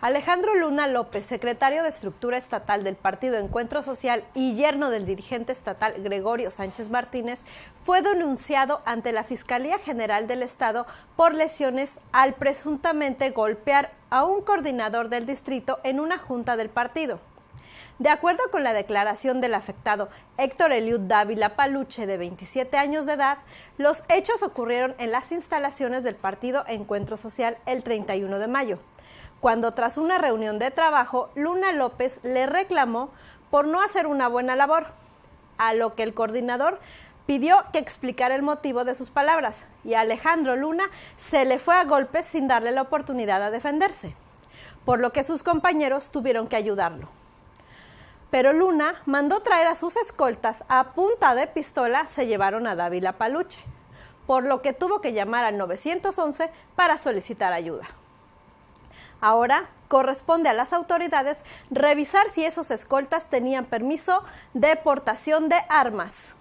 Alejandro Luna López, secretario de Estructura Estatal del Partido Encuentro Social y yerno del dirigente estatal Gregorio Sánchez Martínez, fue denunciado ante la Fiscalía General del Estado por lesiones al presuntamente golpear a un coordinador del distrito en una junta del partido. De acuerdo con la declaración del afectado Héctor Eliud Dávila Paluche, de 27 años de edad, los hechos ocurrieron en las instalaciones del partido Encuentro Social el 31 de mayo, cuando tras una reunión de trabajo, Luna López le reclamó por no hacer una buena labor, a lo que el coordinador pidió que explicara el motivo de sus palabras y Alejandro Luna se le fue a golpes sin darle la oportunidad a defenderse, por lo que sus compañeros tuvieron que ayudarlo pero Luna mandó traer a sus escoltas a punta de pistola, se llevaron a Dávila Paluche, por lo que tuvo que llamar al 911 para solicitar ayuda. Ahora corresponde a las autoridades revisar si esos escoltas tenían permiso de portación de armas.